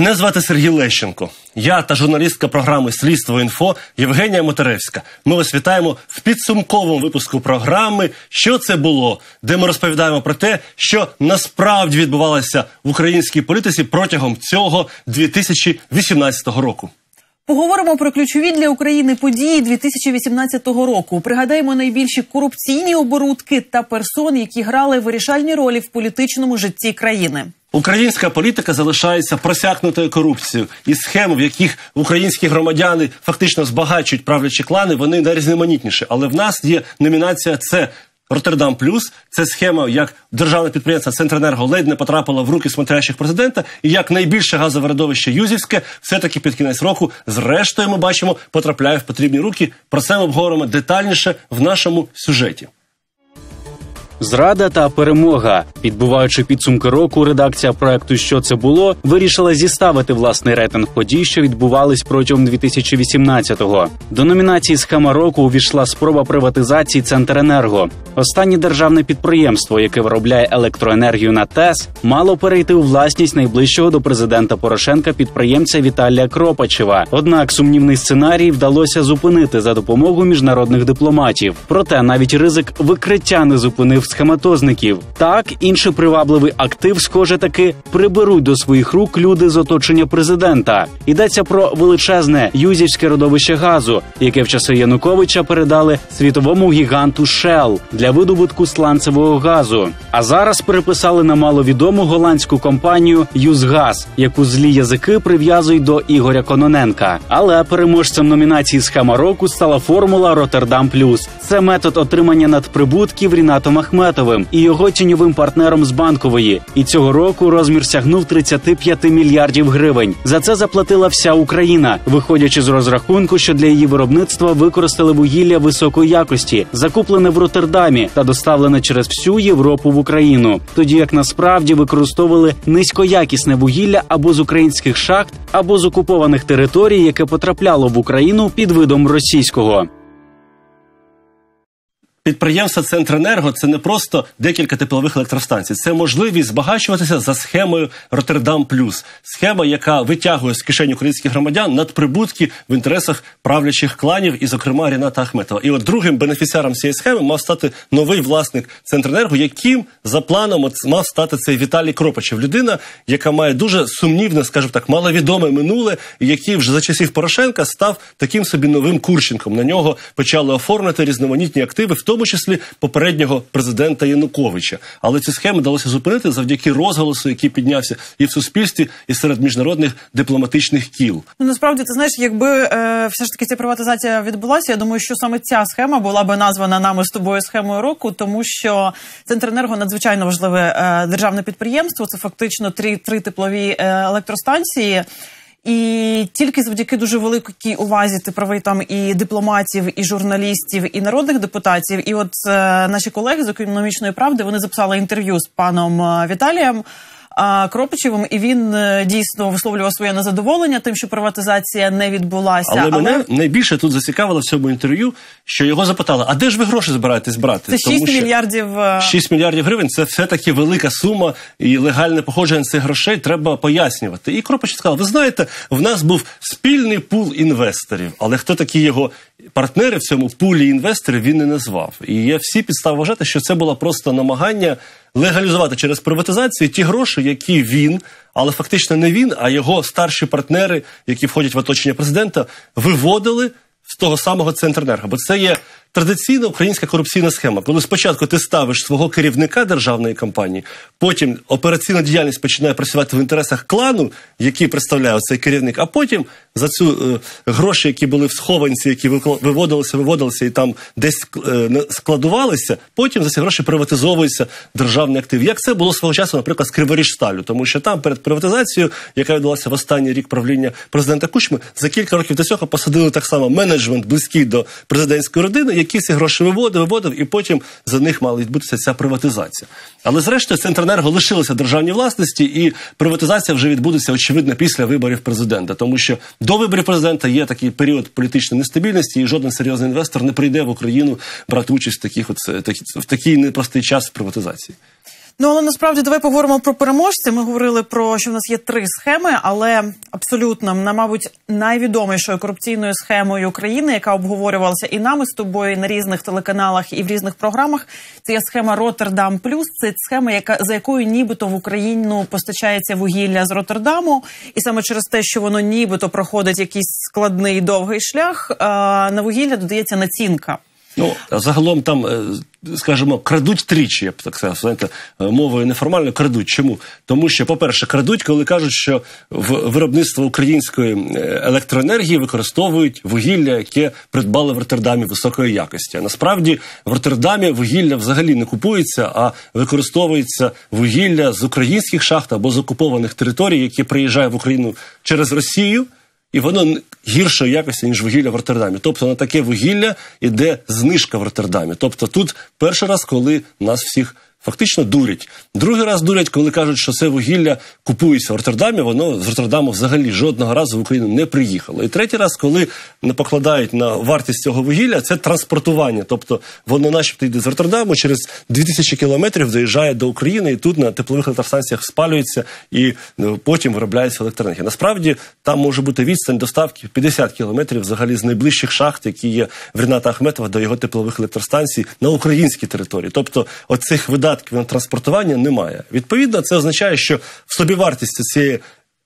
Мене звати Сергій Лещенко. Я та журналістка програми Слідство інфо Євгенія Мотеревська. Ми вас вітаємо в підсумковому випуску програми Що це було, де ми розповідаємо про те, що насправді відбувалося в українській політиці протягом цього 2018 року. Поговоримо про ключові для України події 2018 року. Пригадаємо найбільші корупційні оборудки та персон, які грали вирішальні ролі в політичному житті країни. Українська політика залишається просякнутою корупцією, і схем, в яких українські громадяни фактично збагачують правлячі клани, вони найрізноманітніші. Але в нас є номінація це Роттердам Плюс це схема, як державне підприємство Центренерго ледь не потрапило в руки смотрящих президента, і як найбільше газове родовище Юзівське, все-таки під кінець року, зрештою, ми бачимо, потрапляє в потрібні руки. Про це ми обговоримо детальніше в нашому сюжеті. Зрада та перемога. підбуваючи підсумки року, редакція проекту Що це було вирішила зіставити власний рейтинг подій, що відбувались протягом 2018-го. До номінації Схема року увійшла спроба приватизації Центренерго. Останнє державне підприємство, яке виробляє електроенергію на ТЕС, мало перейти у власність найближчого до президента Порошенка підприємця Віталія Кропачева. Однак сумнівний сценарій вдалося зупинити за допомогою міжнародних дипломатів. Проте навіть ризик викриття не зупинив схематозників. Так, інший привабливий актив, схоже таки, приберуть до своїх рук люди з оточення президента. Йдеться про величезне юзівське родовище газу, яке в часи Януковича передали світовому гіганту Shell для видобутку сланцевого газу. А зараз переписали на маловідому голландську компанію Юзгаз, яку злі язики прив'язують до Ігоря Кононенка. Але переможцем номінації Схема року стала формула Роттердам Плюс. Це метод отримання надприбутків Рінато Ахмедовим. Ахметовим і його тіньовим партнером з банкової. І цього року розмір сягнув 35 мільярдів гривень. За це заплатила вся Україна, виходячи з розрахунку, що для її виробництва використали вугілля високої якості, закуплене в Роттердамі та доставлене через всю Європу в Україну, тоді як насправді використовували низькоякісне вугілля або з українських шахт, або з окупованих територій, яке потрапляло в Україну під видом російського. Підприємства Центренерго це не просто декілька теплових електростанцій, це можливість збагачуватися за схемою Роттердам Плюс, схема, яка витягує з кишень українських громадян надприбутки в інтересах правлячих кланів, і, зокрема, Ріната Ахметова. І от другим бенефіціаром цієї схеми мав стати новий власник Центренерго, яким за планом мав стати цей Віталій Кропачев, людина, яка має дуже сумнівне, скажімо так, маловідоме минуле, який вже за часів Порошенка став таким собі новим Курченком. На нього почали оформити різноманітні активи. в тому числі попереднього президента Януковича. Але ці схеми вдалося зупинити завдяки розголосу, який піднявся і в суспільстві, і серед міжнародних дипломатичних кіл. Ну насправді ти знаєш, якби е, все ж таки ця приватизація відбулася. Я думаю, що саме ця схема була би названа нами з тобою схемою року, тому що Центренерго надзвичайно важливе е, державне підприємство. Це фактично три три теплові е, електростанції. І тільки завдяки дуже великій увазі ти правий там і дипломатів, і журналістів, і народних депутатів. І от е, наші колеги з економічної правди вони записали інтерв'ю з паном е, Віталієм. Кропичевим, і він е, дійсно висловлював своє незадоволення тим, що приватизація не відбулася. Але, але... мене найбільше тут зацікавило в цьому інтерв'ю, що його запитали: а де ж ви гроші збираєтесь брати? Це 6 Тому, мільярдів 6 е, мільярдів гривень. Це все таки велика сума і легальне походження цих грошей треба пояснювати. І Кропич сказав: ви знаєте, в нас був спільний пул інвесторів, але хто такі його партнери в цьому пулі інвесторів він не назвав. І є всі підстави вважати, що це було просто намагання легалізувати через приватизацію ті гроші, які він, але фактично не він, а його старші партнери, які входять в оточення президента, виводили з того самого Центренерго. Бо це є традиційна українська корупційна схема, коли спочатку ти ставиш свого керівника державної компанії, потім операційна діяльність починає працювати в інтересах клану, який представляє цей керівник, а потім за цю е, гроші, які були в схованці, які виводилися, виводилися і там десь е, складувалися, потім за ці гроші приватизовується державний актив. Як це було свого часу, наприклад, з Криворіжсталю, тому що там перед приватизацією, яка відбулася в останній рік правління президента Кучми, за кілька років до цього посадили так само менеджмент близький до президентської родини. Якісь ці гроші виводив, виводив, і потім за них мала відбутися ця приватизація. Але зрештою Центренерго лишилося державній власності, і приватизація вже відбудеться очевидно після виборів президента, тому що до виборів президента є такий період політичної нестабільності, і жоден серйозний інвестор не прийде в Україну брати участь в таких, от, в такий непростий час приватизації. Ну але насправді давай поговоримо про переможця. Ми говорили про що в нас є три схеми, але абсолютно на мабуть найвідомішою корупційною схемою України, яка обговорювалася і нами з тобою і на різних телеканалах і в різних програмах. Це є схема Роттердам Плюс. Це схема, яка за якою нібито в Україну постачається вугілля з Роттердаму, і саме через те, що воно нібито проходить якийсь складний довгий шлях. На вугілля додається націнка. Ну загалом там, е, скажімо, крадуть тричі, я б так сказав, знаєте, е, мовою неформально крадуть. Чому? Тому що, по-перше, крадуть, коли кажуть, що в виробництво української е, електроенергії використовують вугілля, яке придбали в Роттердамі високої якості. А насправді в Роттердамі вугілля взагалі не купується, а використовується вугілля з українських шахт або з окупованих територій, які приїжджає в Україну через Росію і воно гіршої якості ніж вугілля в Роттердамі. Тобто на таке вугілля йде знижка в Роттердамі. Тобто, тут перший раз, коли нас всіх. Фактично дурять. Другий раз дурять, коли кажуть, що це вугілля купується в Роттердамі, воно з Роттердаму взагалі жодного разу в Україну не приїхало. І третій раз, коли не покладають на вартість цього вугілля, це транспортування. Тобто воно, начебто, йде з Роттердаму, через 2000 кілометрів доїжджає до України і тут на теплових електростанціях спалюється і е, потім виробляється електроенергія. Насправді там може бути відстань доставки 50 кілометрів взагалі з найближчих шахт, які є в Ріната Ахметова до його теплових електростанцій на українській території. Тобто, оцих видань податків на транспортування немає. Відповідно, це означає, що в собівартості цієї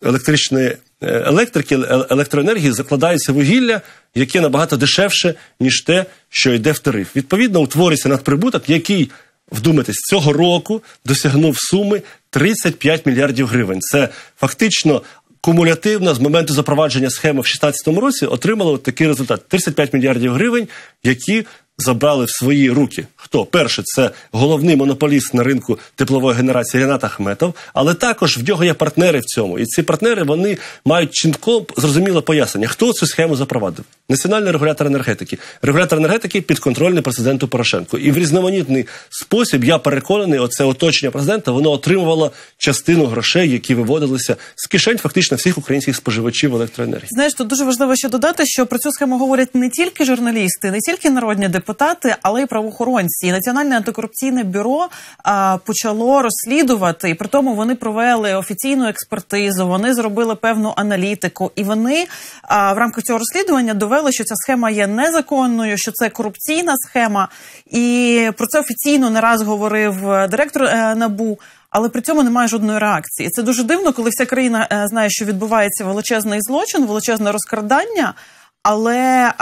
електричної е, електрики, е, електроенергії закладається вугілля, яке набагато дешевше, ніж те, що йде в тариф. Відповідно, утворюється надприбуток, який вдумайтесь, цього року досягнув суми 35 мільярдів гривень. Це фактично. Кумулятивно з моменту запровадження схеми в 2016 році отримали от такий результат: 35 мільярдів гривень, які забрали в свої руки. Хто перше, це головний монополіст на ринку теплової генерації Ренат Ахметов, але також в нього є партнери в цьому, і ці партнери вони мають чітко зрозуміле пояснення, хто цю схему запровадив. Національний регулятор енергетики, регулятор енергетики підконтрольний президенту Порошенку. І в різноманітний спосіб я переконаний, оце оточення президента воно отримувало частину грошей, які виводилися з кишень фактично всіх українських споживачів електроенергії. Знаєш, тут дуже важливо ще додати, що про цю схему говорять не тільки журналісти, не тільки народні депутати, депутати, але й правоохоронці. І Національне антикорупційне бюро а, почало розслідувати, і при тому вони провели офіційну експертизу. Вони зробили певну аналітику, і вони а, в рамках цього розслідування довели, що ця схема є незаконною, що це корупційна схема, і про це офіційно не раз говорив е, директор е, Набу. Але при цьому немає жодної реакції. Це дуже дивно, коли вся країна е, знає, що відбувається величезний злочин, величезне розкрадання, але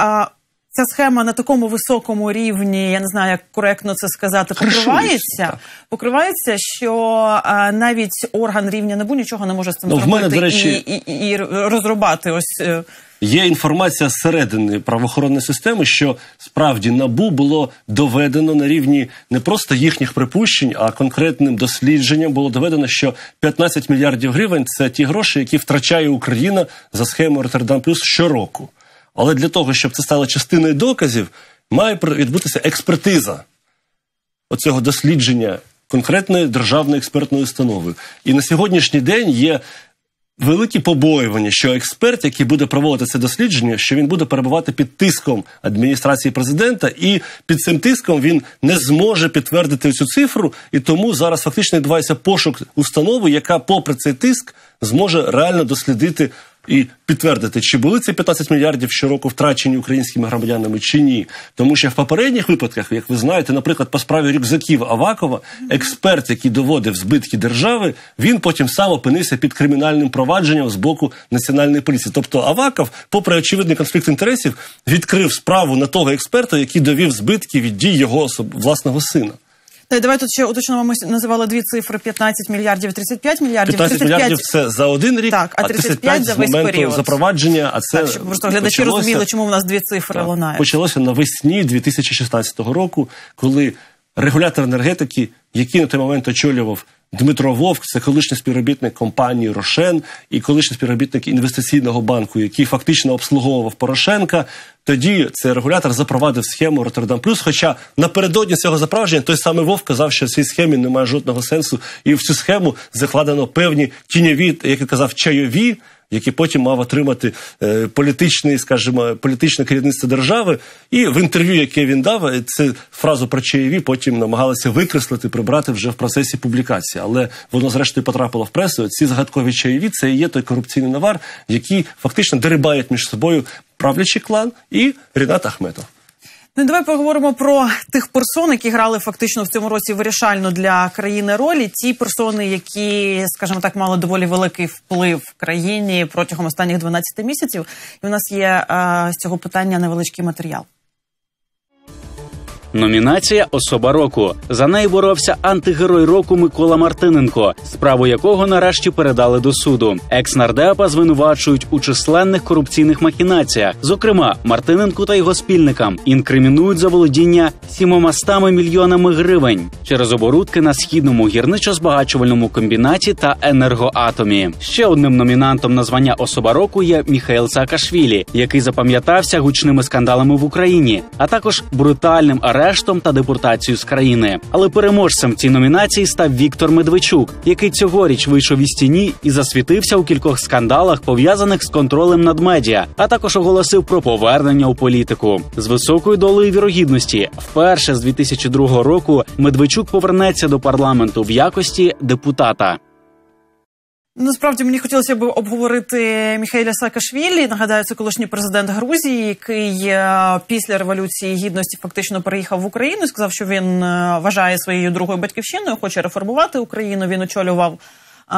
ця схема на такому високому рівні, я не знаю, як коректно це сказати, покривається. Покривається, що а, навіть орган рівня набу нічого не може з цим ну, зробити в мене, до речі... і, і, і розробати ось. Е. Є інформація зсередини правоохоронної системи, що справді набу було доведено на рівні не просто їхніх припущень, а конкретним дослідженням було доведено, що 15 мільярдів гривень це ті гроші, які втрачає Україна за схемою Роттердам Плюс щороку. Але для того, щоб це стало частиною доказів, має відбутися експертиза оцього дослідження конкретної державної експертної установи. І на сьогоднішній день є великі побоювання, що експерт, який буде проводити це дослідження, що він буде перебувати під тиском адміністрації президента, і під цим тиском він не зможе підтвердити цю цифру, і тому зараз фактично відбувається пошук установи, яка, попри цей тиск, зможе реально дослідити і підтвердити, чи були ці 15 мільярдів щороку втрачені українськими громадянами чи ні, тому що в попередніх випадках, як ви знаєте, наприклад, по справі рюкзаків Авакова, експерт, який доводив збитки держави, він потім сам опинився під кримінальним провадженням з боку національної поліції. Тобто Аваков, попри очевидний конфлікт інтересів, відкрив справу на того експерта, який довів збитки від дій його особ... власного сина. Та е, Давай тут ще уточнимо, ми називали дві цифри: 15 мільярдів, 35 мільярдів. 15 мільярдів це за один рік, так, а 35, за весь період. запровадження. А це так, щоб, просто глядачі почалося... розуміли, чому в нас дві цифри лунають. Почалося навесні 2016 року, коли регулятор енергетики, який на той момент очолював Дмитро Вовк, це колишній співробітник компанії Рошен і колишній співробітник інвестиційного банку, який фактично обслуговував Порошенка. Тоді цей регулятор запровадив схему Роттердам Плюс. Хоча напередодні цього запровадження той самий Вовк казав, що в цій схемі немає жодного сенсу, і в цю схему закладено певні тіньові, як я казав, чайові які потім мав отримати е, політичний, скажімо, політичне керівництво держави. І в інтерв'ю, яке він дав, е, це фразу про чаєві потім намагалися викреслити, прибрати вже в процесі публікації. Але воно, зрештою, потрапило в пресу. Ці загадкові чаєві це і є той корупційний навар, який фактично дерибають між собою правлячий клан і Рінат Ахметов. Ну, давай поговоримо про тих персон, які грали фактично в цьому році вирішально для країни ролі. Ті персони, які, скажімо так, мали доволі великий вплив в країні протягом останніх 12 місяців. І в нас є е, з цього питання невеличкий матеріал. Номінація Особа року за неї боровся антигерой року Микола Мартиненко, справу якого нарешті передали до суду. Екс нардепа звинувачують у численних корупційних махінаціях, зокрема Мартиненку та його спільникам. Інкримінують за володіння 700 мільйонами гривень через оборудки на східному гірничо-збагачувальному комбінаті та енергоатомі. Ще одним номінантом на звання особа року є Міхаїл Саакашвілі, який запам'ятався гучними скандалами в Україні, а також брутальним арестом арештом та депортацією з країни. Але переможцем в цій номінації став Віктор Медведчук, який цьогоріч вийшов із тіні і засвітився у кількох скандалах, пов'язаних з контролем над медіа, а також оголосив про повернення у політику з високою долею вірогідності. Вперше з 2002 року Медведчук повернеться до парламенту в якості депутата. Насправді мені хотілося б обговорити Міхаїля Саакашвілі. Нагадаю, це колишній президент Грузії, який е, після революції гідності фактично переїхав в Україну. Сказав, що він е, вважає своєю другою батьківщиною, хоче реформувати Україну. Він очолював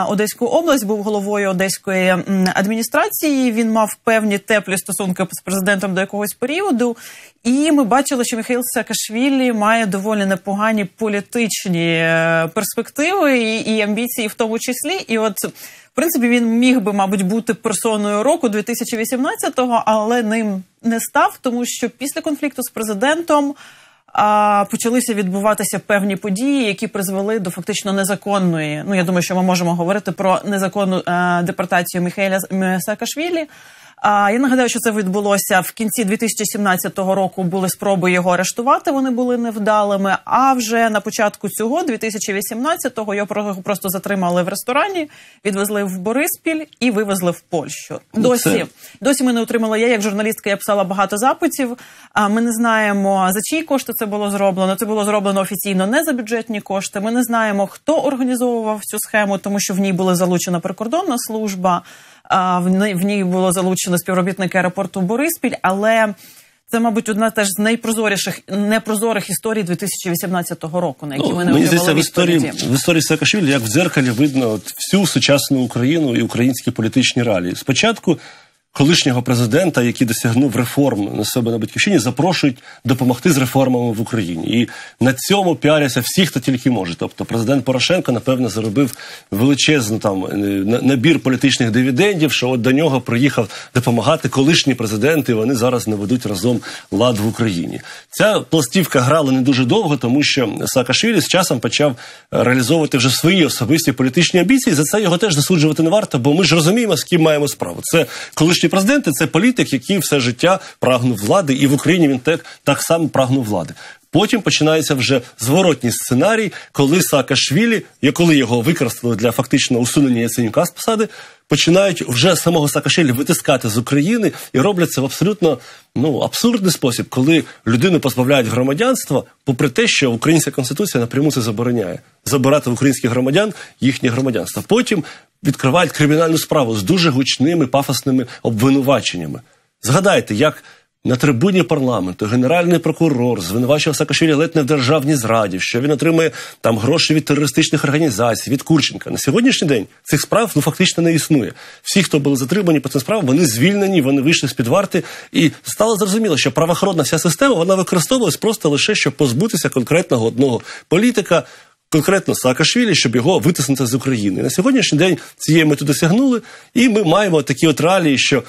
Одеську область, був головою одеської адміністрації. Він мав певні теплі стосунки з президентом до якогось періоду. І ми бачили, що Міхаїл Саакашвілі має доволі непогані політичні е, перспективи і, і амбіції, в тому числі. І от в принципі він міг би, мабуть, бути персоною року 2018-го, але ним не став, тому що після конфлікту з президентом почалися відбуватися певні події, які призвели до фактично незаконної. Ну я думаю, що ми можемо говорити про незаконну е, депортацію Михайля Саакашвілі. А я нагадаю, що це відбулося в кінці 2017 року. Були спроби його арештувати. Вони були невдалими. А вже на початку цього 2018-го, його просто затримали в ресторані, відвезли в Бориспіль і вивезли в Польщу. Ну, досі досі ми не отримали. Я як журналістка я писала багато запитів. А ми не знаємо за чиї кошти це було зроблено. Це було зроблено офіційно не за бюджетні кошти. Ми не знаємо, хто організовував цю схему, тому що в ній була залучена прикордонна служба в ній було залучено співробітники аеропорту Бориспіль, але це, мабуть, одна теж з найпрозоріших непрозорих історій 2018 року, на які ну, ми не мені здається, в історії в історії Саакашвілі, як в дзеркалі видно от всю сучасну Україну і українські політичні реалії. Спочатку колишнього президента, який досягнув реформ на себе на батьківщині, запрошують допомогти з реформами в Україні. І на цьому піаряться всі, хто тільки може. Тобто, президент Порошенко, напевно, заробив величезну там е, набір політичних дивідендів, що от до нього приїхав допомагати колишні президенти. і Вони зараз наведуть разом лад в Україні. Ця пластівка грала не дуже довго, тому що Саакашвілі з часом почав е, реалізовувати вже свої особисті політичні амбіції. За це його теж засуджувати не варто, бо ми ж розуміємо, з ким маємо справу. Це колишні колишні президенти це політик, який все життя прагнув влади, і в Україні він так, так само прагнув влади. Потім починається вже зворотній сценарій, коли Саакашвілі, коли його використали для фактичного усунення Яценюка з посади, починають вже самого Саакашвілі витискати з України і роблять це в абсолютно ну абсурдний спосіб, коли людину позбавляють громадянства, попри те, що українська конституція напряму це забороняє забирати в українських громадян їхнє громадянство. Потім відкривають кримінальну справу з дуже гучними пафосними обвинуваченнями. Згадайте, як на трибуні парламенту генеральний прокурор звинувачував Саакашвілі ледь не в державній зраді, що він отримує там гроші від терористичних організацій, від Курченка. На сьогоднішній день цих справ ну фактично не існує. Всі, хто були затримані по цим справам, вони звільнені, вони вийшли з під варти, і стало зрозуміло, що правоохоронна вся система вона використовувалась просто лише щоб позбутися конкретного одного політика. Конкретно Саакашвілі, щоб його витиснути з України на сьогоднішній день цієї мети досягнули, і ми маємо такі от реалії, що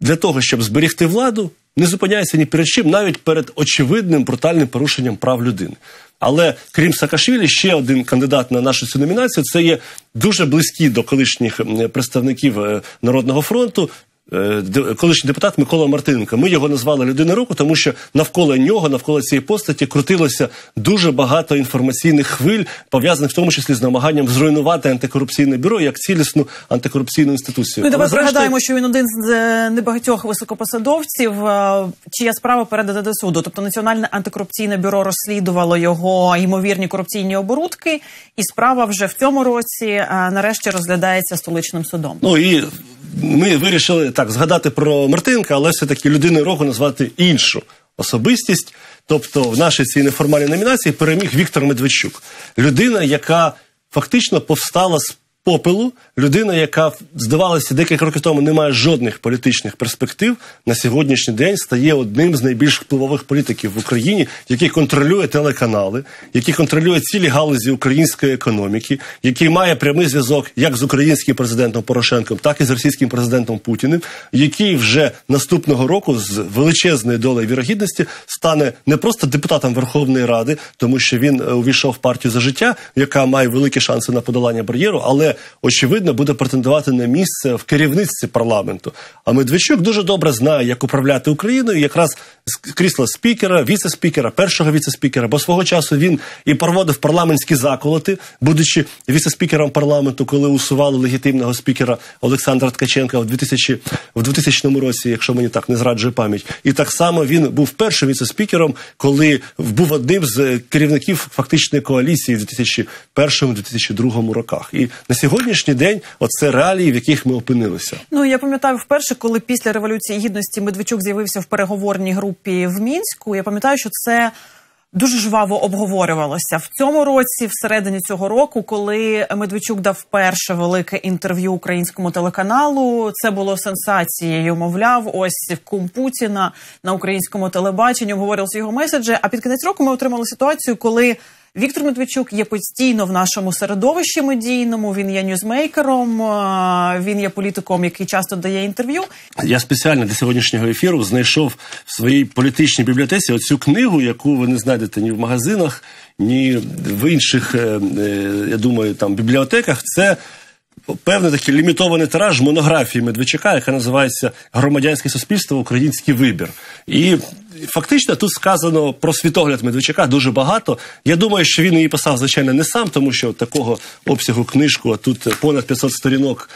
для того, щоб зберігти владу, не зупиняється ні перед чим, навіть перед очевидним брутальним порушенням прав людини. Але крім Саакашвілі, ще один кандидат на нашу цю номінацію це є дуже близькі до колишніх представників е, Народного фронту Е, колишній депутат Микола Мартиненко. Ми його назвали людина року, тому що навколо нього, навколо цієї постаті, крутилося дуже багато інформаційних хвиль, пов'язаних в тому числі з намаганням зруйнувати антикорупційне бюро як цілісну антикорупційну інституцію. Ми ну, давай згадаємо, що він один з е, небагатьох високопосадовців, е, чия справа передана до суду. Тобто національне антикорупційне бюро розслідувало його ймовірні корупційні оборудки, і справа вже в цьому році нарешті розглядається столичним судом. Ну і ми вирішили так згадати про Мартинка, але все-таки людиною року назвати іншу особистість. Тобто, в нашій цій неформальній номінації переміг Віктор Медведчук, людина, яка фактично повстала з попелу людина, яка здавалося декілька років тому, не має жодних політичних перспектив, на сьогоднішній день стає одним з найбільш впливових політиків в Україні, який контролює телеканали, який контролює цілі галузі української економіки, який має прямий зв'язок як з українським президентом Порошенком, так і з російським президентом Путіним, який вже наступного року з величезної долею вірогідності стане не просто депутатом Верховної Ради, тому що він е, увійшов в партію за життя, яка має великі шанси на подолання бар'єру, але очевидно буде претендувати на місце в керівництві парламенту. А Медведчук дуже добре знає, як управляти Україною, якраз з крісла спікера, віце-спікера, першого віце-спікера, бо свого часу він і проводив парламентські заколоти, будучи віце-спікером парламенту, коли усували легітимного спікера Олександра Ткаченка в 2000, в 2000 році, якщо мені так не зраджує пам'ять, і так само він був першим віце-спікером, коли був одним з керівників фактичної коаліції в 2001-2002 роках. І на сьогоднішній день оце реалії, в яких ми опинилися. Ну я пам'ятаю вперше, коли після революції гідності Медведчук з'явився в переговорній групі в мінську. Я пам'ятаю, що це. Дуже жваво обговорювалося в цьому році, всередині цього року, коли Медведчук дав перше велике інтерв'ю українському телеканалу. Це було сенсацією. Мовляв, ось кум Путіна на українському телебаченні обговорювалися його меседжі. А під кінець року ми отримали ситуацію, коли Віктор Медведчук є постійно в нашому середовищі медійному. Він є ньюзмейкером, е, він є політиком, який часто дає інтерв'ю. Я спеціально для сьогоднішнього ефіру знайшов в своїй політичній бібліотеці оцю книгу, яку ви не знайдете ні в магазинах, ні в інших, е, е, я думаю, там бібліотеках. Це певний такий лімітований тираж монографії Медведчука, яка називається Громадянське суспільство, український вибір. І фактично тут сказано про світогляд Медведчука дуже багато. Я думаю, що він її писав, звичайно, не сам, тому що такого обсягу книжку, а тут понад 500 сторінок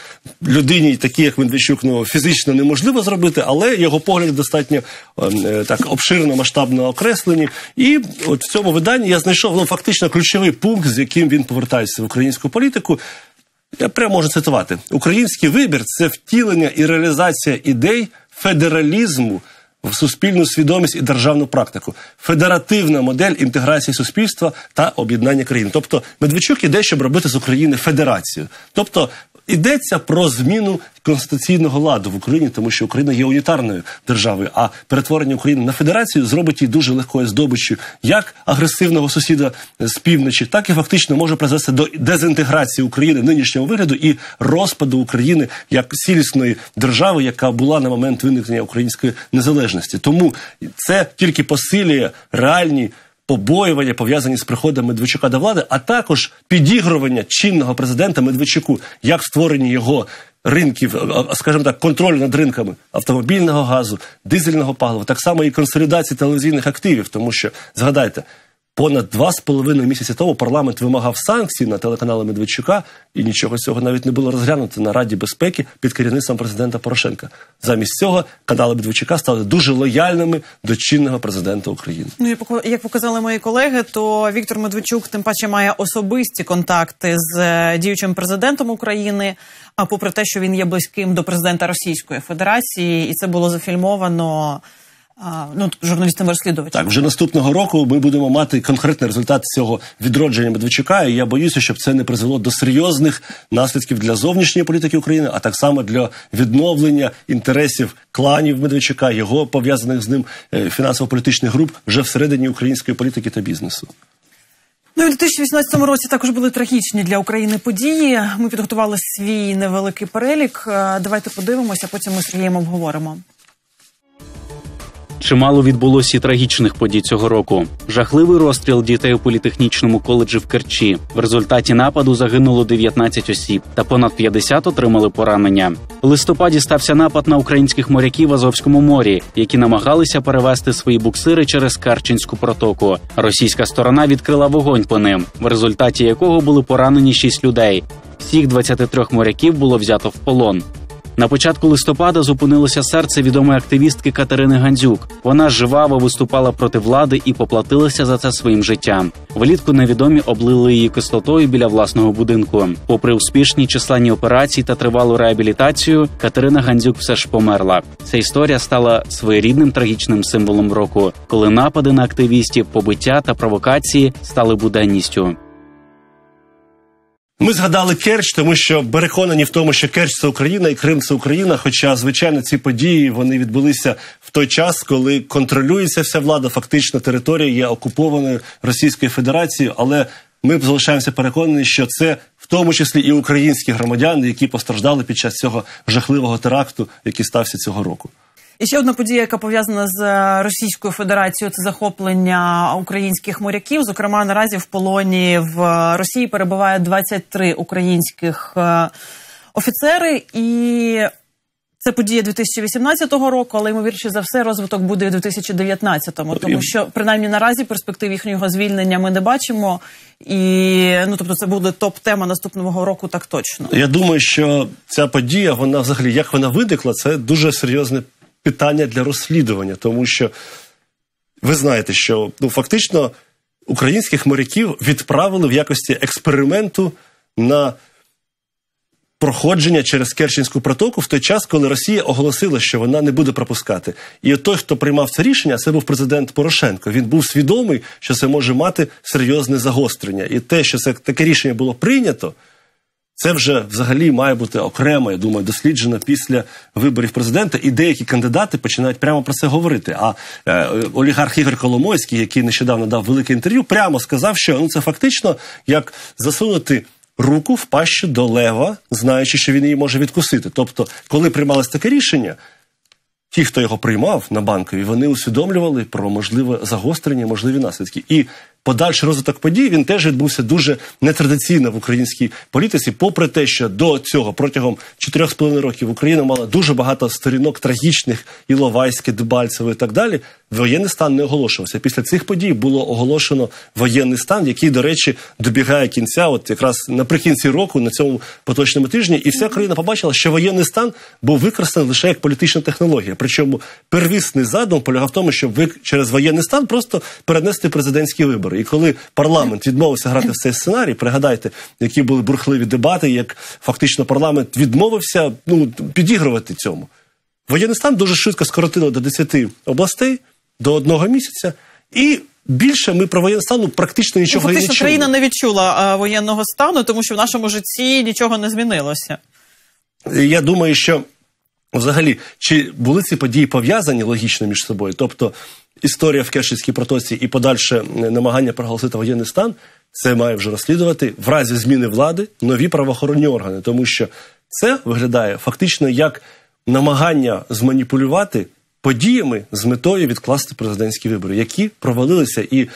людині, такі як Медведчук, ну фізично неможливо зробити, але його погляд достатньо ем, е, так обширно масштабно окреслені. І от в цьому виданні я знайшов ну, фактично ключовий пункт, з яким він повертається в українську політику. Я прямо можу цитувати: український вибір це втілення і реалізація ідей федералізму. В суспільну свідомість і державну практику, федеративна модель інтеграції суспільства та об'єднання країн. Тобто Медведчук іде, щоб робити з України федерацію, тобто Йдеться про зміну конституційного ладу в Україні, тому що Україна є унітарною державою, а перетворення України на федерацію зробить її дуже легкою здобиччю як агресивного сусіда з півночі, так і фактично може призвести до дезінтеграції України нинішнього вигляду і розпаду України як цілісної держави, яка була на момент виникнення української незалежності. Тому це тільки посилює реальні побоювання пов'язані з приходом Медведчука до влади, а також підігрування чинного президента Медведчуку, як створені його. Ринків, е, е, скажімо так, контроль над ринками автомобільного газу, дизельного палива, так само і консолідації телевізійних активів, тому що згадайте, Понад два з половиною місяці тому парламент вимагав санкцій на телеканали Медведчука, і нічого цього навіть не було розглянуто на Раді безпеки під керівництвом президента Порошенка. Замість цього канали Медведчука стали дуже лояльними до чинного президента України. Ну як показали мої колеги, то Віктор Медведчук тим паче має особисті контакти з е, діючим президентом України. А попри те, що він є близьким до президента Російської Федерації, і це було зафільмовано ну, журналістами-розслідувачами. Так, вже наступного року ми будемо мати конкретний результат цього відродження Медведчука. І я боюся, щоб це не призвело до серйозних наслідків для зовнішньої політики України, а так само для відновлення інтересів кланів Медведчука, його пов'язаних з ним е, фінансово-політичних груп вже всередині української політики та бізнесу. Ну, і в 2018 році також були трагічні для України події. Ми підготували свій невеликий перелік. Е, давайте подивимося, потім ми з Сергієм обговоримо. Чимало відбулося і трагічних подій цього року. Жахливий розстріл дітей у політехнічному коледжі в Керчі. В результаті нападу загинуло 19 осіб, та понад 50 отримали поранення. У листопаді стався напад на українських моряків в Азовському морі, які намагалися перевести свої буксири через Карчинську протоку. Російська сторона відкрила вогонь по ним, в результаті якого були поранені шість людей. Всіх 23 моряків було взято в полон. На початку листопада зупинилося серце відомої активістки Катерини Гандзюк. Вона живаво виступала проти влади і поплатилася за це своїм життям. Влітку невідомі облили її кислотою біля власного будинку. Попри успішні численні операції та тривалу реабілітацію, Катерина Гандзюк все ж померла. Ця історія стала своєрідним трагічним символом року, коли напади на активістів, побиття та провокації стали буденністю. Ми згадали Керч, тому що переконані в тому, що Керч це Україна і Крим це Україна. Хоча, звичайно, ці події вони відбулися в той час, коли контролюється вся влада, фактично територія є окупованою Російською Федерацією, але ми залишаємося переконані, що це в тому числі і українські громадяни, які постраждали під час цього жахливого теракту, який стався цього року. І ще одна подія, яка пов'язана з е, Російською Федерацією, це захоплення українських моряків. Зокрема, наразі в полоні в е, Росії перебуває 23 українських е, офіцери, і це подія 2018 року, але ймовірше за все розвиток буде і 2019-му. тому що принаймні наразі перспектив їхнього звільнення ми не бачимо, і ну тобто, це буде топ-тема наступного року. Так точно я думаю, що ця подія, вона взагалі як вона виникла, це дуже серйозне питання для розслідування, тому що ви знаєте, що ну фактично українських моряків відправили в якості експерименту на проходження через Керченську протоку в той час, коли Росія оголосила, що вона не буде пропускати. І той, хто приймав це рішення, це був президент Порошенко. Він був свідомий, що це може мати серйозне загострення, і те, що це таке рішення було прийнято. Це вже взагалі має бути окремо, я думаю, досліджено після виборів президента. І деякі кандидати починають прямо про це говорити. А е, олігарх Ігор Коломойський, який нещодавно дав велике інтерв'ю, прямо сказав, що ну це фактично як засунути. Руку в пащу до лева, знаючи, що він її може відкусити. Тобто, коли приймалось таке рішення, ті, хто його приймав на банкові, вони усвідомлювали про можливе загострення, можливі наслідки. І подальший розвиток подій він теж відбувся дуже нетрадиційно в українській політиці, попри те, що до цього протягом 4,5 років Україна мала дуже багато сторінок трагічних Іловайське, Дебальцево і так далі. Воєнний стан не оголошувався. Після цих подій було оголошено воєнний стан, який, до речі, добігає кінця, от якраз наприкінці року, на цьому поточному тижні, і вся країна побачила, що воєнний стан був використаний лише як політична технологія. Причому первісний задум полягав в тому, щоб ви через воєнний стан просто перенести президентські вибори вибори. І коли парламент відмовився грати в цей сценарій, пригадайте, які були бурхливі дебати, як фактично парламент відмовився ну, підігрувати цьому. Воєнний стан дуже швидко скоротило до 10 областей до одного місяця і. Більше ми про воєнний стану ну, практично ну, нічого ну, не чули. Україна не відчула а, воєнного стану, тому що в нашому житті нічого не змінилося. Я думаю, що Взагалі, чи були ці події пов'язані логічно між собою? Тобто історія в кешицькій протоці і подальше намагання проголосити воєнний стан, це має вже розслідувати в разі зміни влади нові правоохоронні органи, тому що це виглядає фактично як намагання зманіпулювати подіями з метою відкласти президентські вибори, які провалилися, і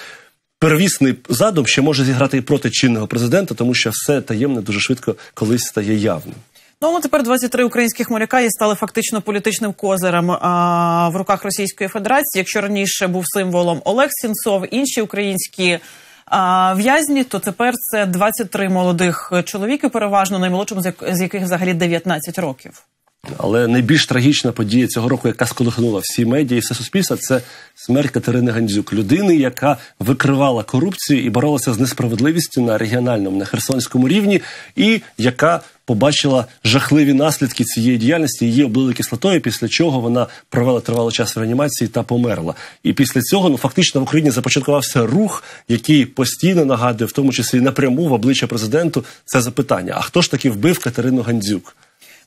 первісний задум ще може зіграти і проти чинного президента, тому що все таємне дуже швидко колись стає явним. Ну тепер 23 українських моряка і стали фактично політичним козирем а, в руках Російської Федерації. Якщо раніше був символом Олег Сінцов, інші українські а, в'язні, то тепер це 23 молодих чоловіки, переважно наймолодшим з яких взагалі 19 років. Але найбільш трагічна подія цього року, яка сколихнула всі медіа і все суспільство, це смерть Катерини Гандзюк, людини, яка викривала корупцію і боролася з несправедливістю на регіональному, на херсонському рівні, і яка побачила жахливі наслідки цієї діяльності. Її облили кислотою, після чого вона провела тривалий час в реанімації та померла. І після цього ну фактично в Україні започаткувався рух, який постійно нагадує, в тому числі напряму в обличчя президенту, це запитання: а хто ж таки вбив Катерину Гандзюк?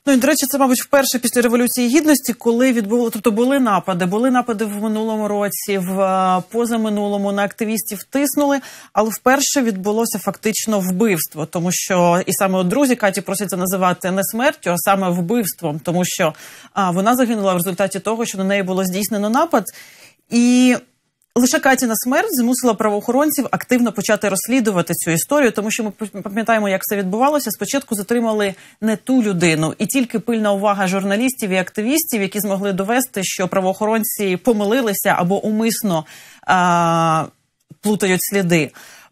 Ну і до речі, це мабуть вперше після революції гідності, коли відбули, тобто були напади, були напади в минулому році, в е, позаминулому на активістів тиснули, але вперше відбулося фактично вбивство, тому що і саме от друзі Каті просять це називати не смертю, а саме вбивством, тому що а, вона загинула в результаті того, що на неї було здійснено напад і. Лише Катіна смерть змусила правоохоронців активно почати розслідувати цю історію, тому що ми пам'ятаємо, як це відбувалося. Спочатку затримали не ту людину, і тільки пильна увага журналістів і активістів, які змогли довести, що правоохоронці помилилися або умисно а, плутають сліди.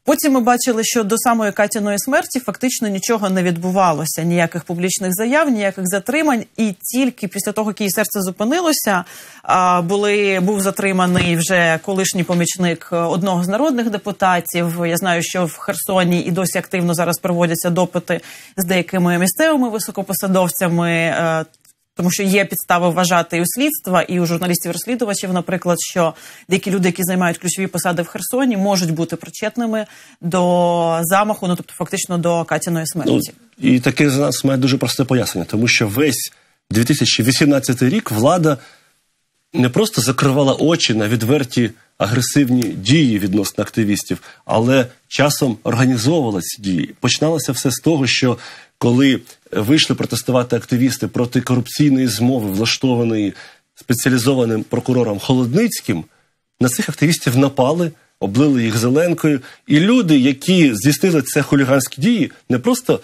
Потім ми бачили, що до самої Катіної смерті фактично нічого не відбувалося ніяких публічних заяв, ніяких затримань. І тільки після того, як її серце зупинилося, були був затриманий вже колишній помічник е, одного з народних депутатів. Я знаю, що в Херсоні і досі активно зараз проводяться допити з деякими місцевими високопосадовцями е, тому що є підстави вважати і у слідства, і у журналістів-розслідувачів, наприклад, що деякі люди, які займають ключові посади в Херсоні, можуть бути причетними до замаху, ну тобто фактично до Катяної смерті. Ну, і таке з нас має дуже просте пояснення, тому що весь 2018 рік влада не просто закривала очі на відверті агресивні дії відносно активістів, але часом організовувала ці дії. Починалося все з того, що коли вийшли протестувати активісти проти корупційної змови, влаштованої спеціалізованим прокурором Холодницьким. На цих активістів напали, облили їх зеленкою. І люди, які здійснили це хуліганські дії, не просто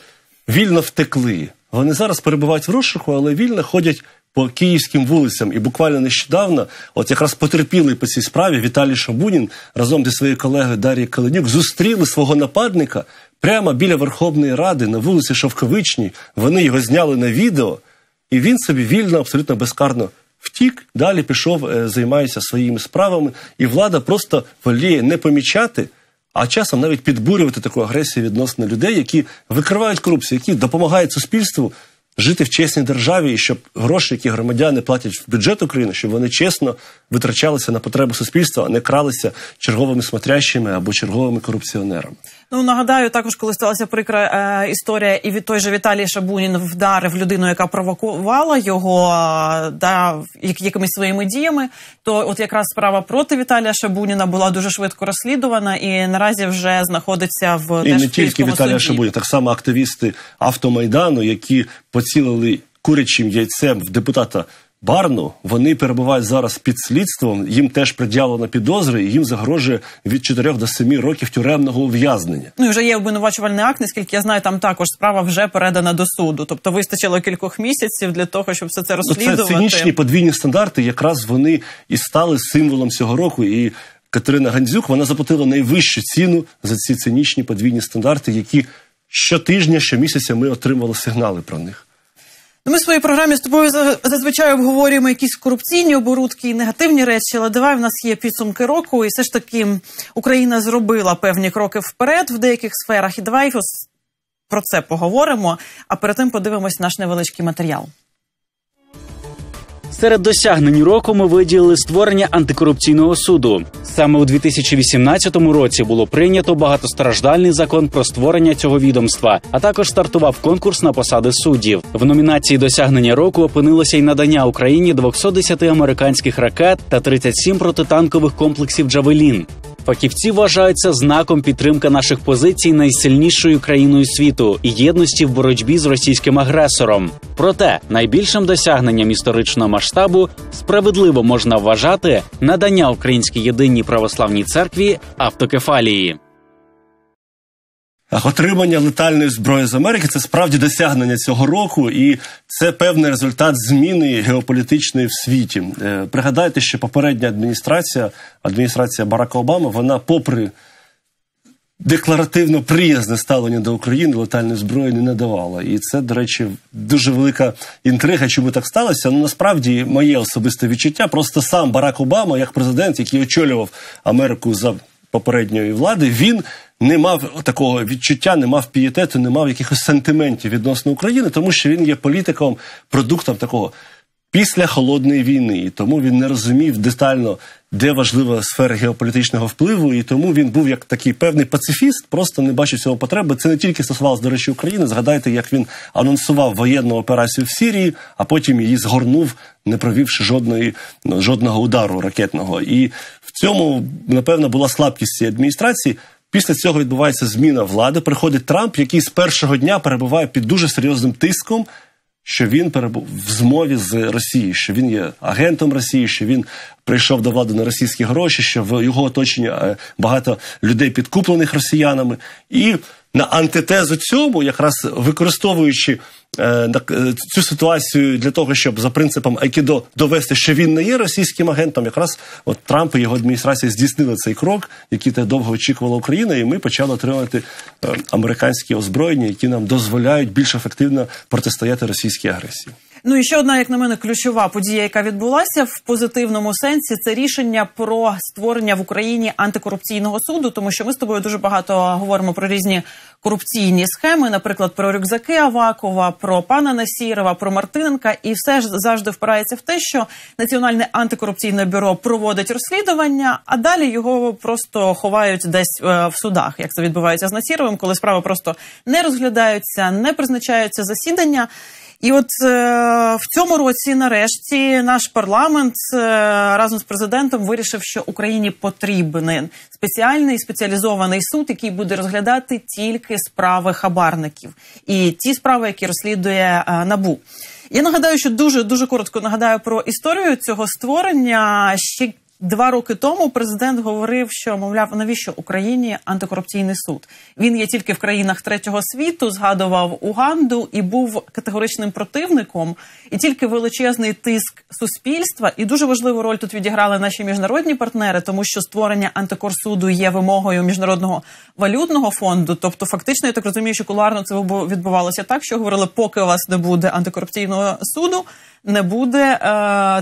вільно втекли. Вони зараз перебувають в розшуку, але вільно ходять по київським вулицям. І буквально нещодавно, от якраз потерпілий по цій справі Віталій Шабунін разом зі своєю колегою Дар'єю Каленюк зустріли свого нападника прямо біля Верховної Ради на вулиці Шовковичні Вони його зняли на відео, і він собі вільно, абсолютно безкарно втік. Далі пішов, е, займається своїми справами, і влада просто воліє не помічати. А часом навіть підбурювати таку агресію відносно людей, які викривають корупцію, які допомагають суспільству жити в чесній державі, і щоб гроші, які громадяни платять в бюджет України, щоб вони чесно витрачалися на потреби суспільства, а не кралися черговими смотрящими або черговими корупціонерами. Ну нагадаю, також коли сталася прикра е, історія, і від той же Віталій Шабунін вдарив людину, яка провокувала його е, да як, якимись своїми діями. То от якраз справа проти Віталія Шабуніна була дуже швидко розслідувана і наразі вже знаходиться в І не тільки Віталія Шабуніна, так само активісти автомайдану, які поцілили курячим яйцем в депутата Барну вони перебувають зараз під слідством. Їм теж приділено підозри, і їм загрожує від 4 до 7 років тюремного ув'язнення. Ну і вже є обвинувачувальний акт. Наскільки я знаю, там також справа вже передана до суду. Тобто вистачило кількох місяців для того, щоб все це ну, розслідувати. Це цинічні подвійні стандарти, якраз вони і стали символом цього року. І Катерина Гандзюк вона заплатила найвищу ціну за ці цинічні подвійні стандарти, які щотижня, щомісяця ми отримували сигнали про них. Ну, ми в своїй програмі з тобою зазвичай обговорюємо якісь корупційні оборудки і негативні речі. Але давай в нас є підсумки року, і все ж таки Україна зробила певні кроки вперед в деяких сферах. І давай ось про це поговоримо. А перед тим подивимось наш невеличкий матеріал. Серед досягнень року ми виділили створення антикорупційного суду. Саме у 2018 році було прийнято багатостраждальний закон про створення цього відомства, а також стартував конкурс на посади суддів. В номінації досягнення року опинилося й надання Україні 210 американських ракет та 37 протитанкових комплексів Джавелін. Фахівці вважаються знаком підтримки наших позицій найсильнішою країною світу і єдності в боротьбі з російським агресором. Проте найбільшим досягненням історичного масштабу справедливо можна вважати надання українській єдиній православній церкві автокефалії отримання летальної зброї з Америки це справді досягнення цього року, і це певний результат зміни геополітичної в світі. Е, пригадайте, що попередня адміністрація, адміністрація Барака Обами, вона, попри декларативно приязне ставлення до України, летальної зброї не надавала. І це, до речі, дуже велика інтрига, чому так сталося. Ну насправді моє особисте відчуття. Просто сам Барак Обама, як президент, який очолював Америку за. Попередньої влади він не мав такого відчуття, не мав пієтету, не мав якихось сантиментів відносно України, тому що він є політиком, продуктом такого після холодної війни, і тому він не розумів детально, де важлива сфера геополітичного впливу, і тому він був як такий певний пацифіст, просто не бачив цього потреби. Це не тільки стосувалося, до речі, України. Згадайте, як він анонсував воєнну операцію в Сирії, а потім її згорнув, не провівши жодної жодного удару ракетного. І в цьому напевно була слабкість цієї адміністрації. Після цього відбувається зміна влади. Приходить Трамп, який з першого дня перебуває під дуже серйозним тиском, що він перебув в змові з Росією, що він є агентом Росії, що він прийшов до влади на російські гроші, що в його оточенні е, багато людей підкуплених росіянами і на антитезу цьому, якраз використовуючи е, е, цю ситуацію для того, щоб за принципом Айкідо довести, що він не є російським агентом, якраз от Трамп і його адміністрація здійснили цей крок, який те довго очікувала Україна, і ми почали отримувати е, американські озброєння, які нам дозволяють більш ефективно протистояти російській агресії. Ну і ще одна, як на мене, ключова подія, яка відбулася в позитивному сенсі, це рішення про створення в Україні антикорупційного суду, тому що ми з тобою дуже багато говоримо про різні корупційні схеми, наприклад, про рюкзаки Авакова, про пана Насірова, про Мартиненка, і все ж завжди впирається в те, що національне антикорупційне бюро проводить розслідування, а далі його просто ховають десь е, в судах. Як це відбувається з Насіровим, коли справи просто не розглядаються, не призначаються засідання. І от е, в цьому році, нарешті, наш парламент е, разом з президентом вирішив, що Україні потрібен спеціальний спеціалізований суд, який буде розглядати тільки справи хабарників і ті справи, які розслідує е, набу. Я нагадаю, що дуже дуже коротко нагадаю про історію цього створення ще Два роки тому президент говорив, що мовляв, навіщо Україні антикорупційний суд? Він є тільки в країнах третього світу, згадував Уганду і був категоричним противником. І тільки величезний тиск суспільства, і дуже важливу роль тут відіграли наші міжнародні партнери, тому що створення антикорсуду є вимогою міжнародного валютного фонду. Тобто, фактично, я так розумію, що куларно це відбувалося так, що говорили, поки у вас не буде антикорупційного суду, не буде е,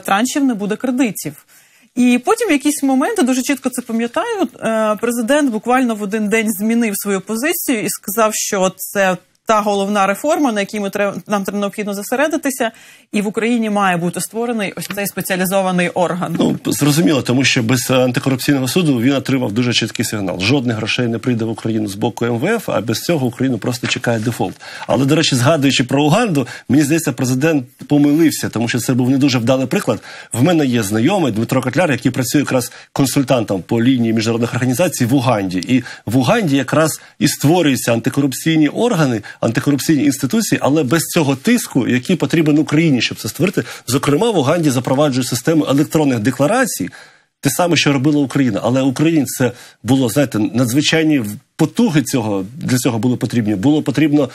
траншів, не буде кредитів. І потім, в якийсь момент, дуже чітко це пам'ятаю. Е, президент буквально в один день змінив свою позицію і сказав, що це та головна реформа, на якій ми треба нам необхідно зосередитися, і в Україні має бути створений ось цей спеціалізований орган. Ну зрозуміло, тому що без антикорупційного суду він отримав дуже чіткий сигнал. Жодних грошей не прийде в Україну з боку МВФ, а без цього Україну просто чекає дефолт. Але до речі, згадуючи про Уганду, мені здається, президент помилився, тому що це був не дуже вдалий приклад. В мене є знайомий Дмитро Котляр, який працює якраз консультантом по лінії міжнародних організацій в Уганді, і в Уганді якраз і створюються антикорупційні органи антикорупційні інституції, але без цього тиску, який потрібен Україні, щоб це створити, зокрема в Уганді запроваджує систему електронних декларацій. Те саме, що робила Україна, але Україні це було знаєте, надзвичайні потуги цього для цього були потрібні. Було потрібно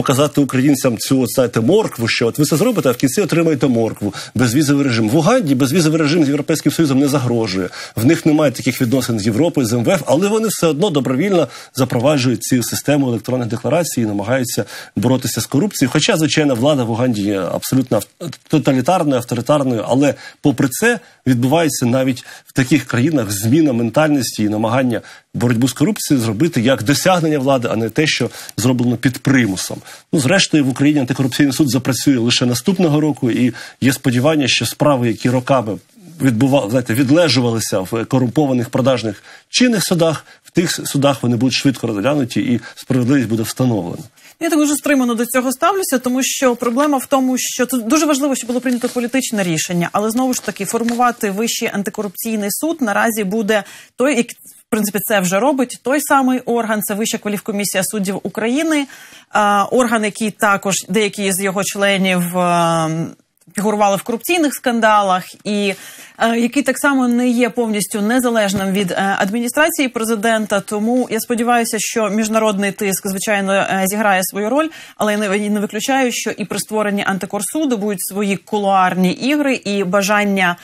показати українцям цю от, моркву, що от ви це зробите, а в кінці отримаєте моркву. Безвізовий режим в Уганді, безвізовий режим з європейським союзом не загрожує. В них немає таких відносин з Європою, з МВФ, але вони все одно добровільно запроваджують цю систему електронних декларацій і намагаються боротися з корупцією. Хоча, звичайно, влада в Уганді є абсолютно тоталітарною, авторитарною, але попри це відбувається навіть в таких країнах зміна ментальності і намагання боротьбу з корупцією зробити як досягнення влади, а не те, що зроблено під примусом. Ну зрештою в Україні антикорупційний суд запрацює лише наступного року, і є сподівання, що справи, які роками відбував, знаєте, відлежувалися в корумпованих продажних чинних судах. В тих судах вони будуть швидко розглянуті, і справедливість буде встановлена. Я так дуже стримано до цього ставлюся, тому що проблема в тому, що тут дуже важливо, що було прийнято політичне рішення, але знову ж таки формувати вищий антикорупційний суд наразі буде той, як принципі, це вже робить той самий орган. Це Вища кваліфкомісія суддів України, орган, який також деякі з його членів е, фігурували в корупційних скандалах, і е, який так само не є повністю незалежним від е, адміністрації президента. Тому я сподіваюся, що міжнародний тиск звичайно зіграє свою роль, але я не виключаю, що і при створенні антикорсуду будуть свої кулуарні ігри і бажання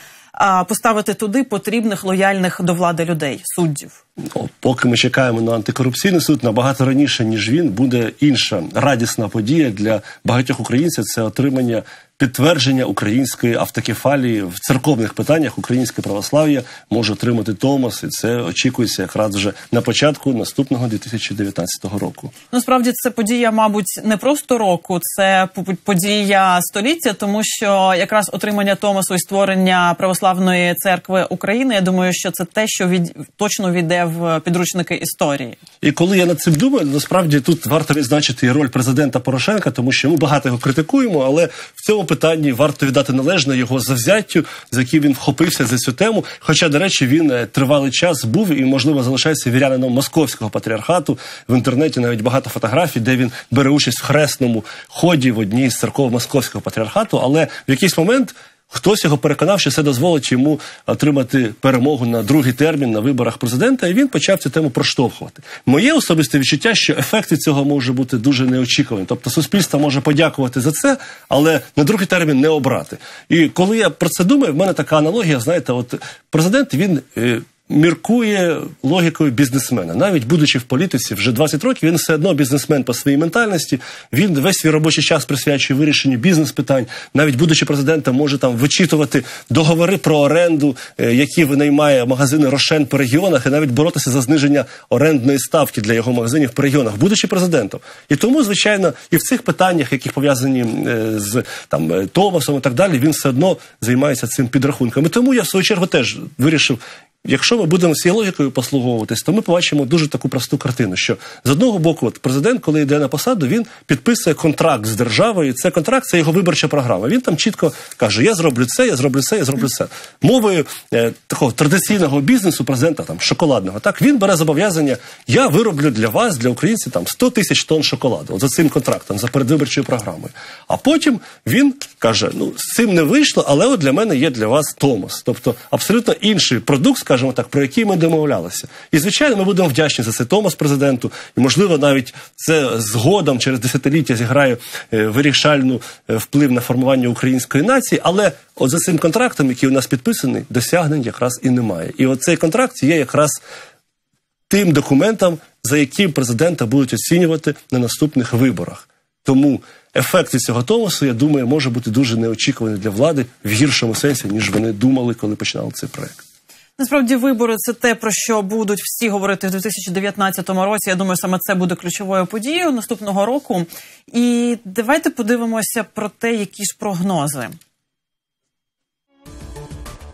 поставити туди потрібних лояльних до влади людей, суддів. Ну, поки ми чекаємо на антикорупційний суд, набагато раніше ніж він буде інша радісна подія для багатьох українців. Це отримання підтвердження української автокефалії в церковних питаннях українське православ'я може отримати Томас, і це очікується якраз вже на початку наступного 2019 року. Насправді ну, це подія, мабуть, не просто року, це подія століття, тому що якраз отримання Томасу і створення православної церкви України. Я думаю, що це те, що від точно війде в підручники історії. І коли я над цим думаю, насправді тут варто відзначити роль президента Порошенка, тому що ми багато його критикуємо, але в цьому цьому питанні варто віддати належне його завзяттю, за яким він вхопився за цю тему. Хоча, до речі, він е, тривалий час був і, можливо, залишається вірянином московського патріархату. В інтернеті навіть багато фотографій, де він бере участь в хресному ході в одній з церков московського патріархату, але в якийсь момент. Хтось його переконав, що це дозволить йому отримати перемогу на другий термін на виборах президента, і він почав цю тему проштовхувати. Моє особисте відчуття, що ефекти цього може бути дуже неочікувані. Тобто, суспільство може подякувати за це, але на другий термін не обрати. І коли я про це думаю, в мене така аналогія. Знаєте, от президент він. Е, міркує логікою бізнесмена. Навіть будучи в політиці, вже 20 років він все одно бізнесмен по своїй ментальності. Він весь свій робочий час присвячує вирішенню бізнес-питань. Навіть будучи президентом, може там вичитувати договори про оренду, е, які винаймає магазини Рошен по регіонах, і навіть боротися за зниження орендної ставки для його магазинів по регіонах, будучи президентом. І тому, звичайно, і в цих питаннях, які пов'язані е, з там е, Томасом і так далі, він все одно займається цим підрахунком. І Тому я в свою чергу теж вирішив Якщо ми будемо цією логікою послуговуватись, то ми побачимо дуже таку просту картину, що з одного боку, от президент, коли йде на посаду, він підписує контракт з державою. Це контракт, це його виборча програма. Він там чітко каже: Я зроблю це, я зроблю це, я зроблю це. Мовою е, такого традиційного бізнесу, президента там шоколадного, так він бере зобов'язання: я вироблю для вас, для українців там 100 тисяч тонн шоколаду. От за цим контрактом, за передвиборчою програмою. А потім він каже: Ну з цим не вийшло, але от для мене є для вас Томос, тобто абсолютно інший продукт скажімо так, про які ми домовлялися. І звичайно, ми будемо вдячні за це Томас президенту, і можливо, навіть це згодом через десятиліття зіграє е, вирішальну е, вплив на формування української нації, але от за цим контрактом, який у нас підписаний, досягнень якраз і немає. І от цей контракт є якраз тим документом, за яким президента будуть оцінювати на наступних виборах. Тому ефект цього Томасу, я думаю, може бути дуже неочікуваний для влади в гіршому сенсі, ніж вони думали, коли починали цей проект. Насправді, вибори це те, про що будуть всі говорити в 2019 році. Я думаю, саме це буде ключовою подією наступного року. І давайте подивимося про те, які ж прогнози.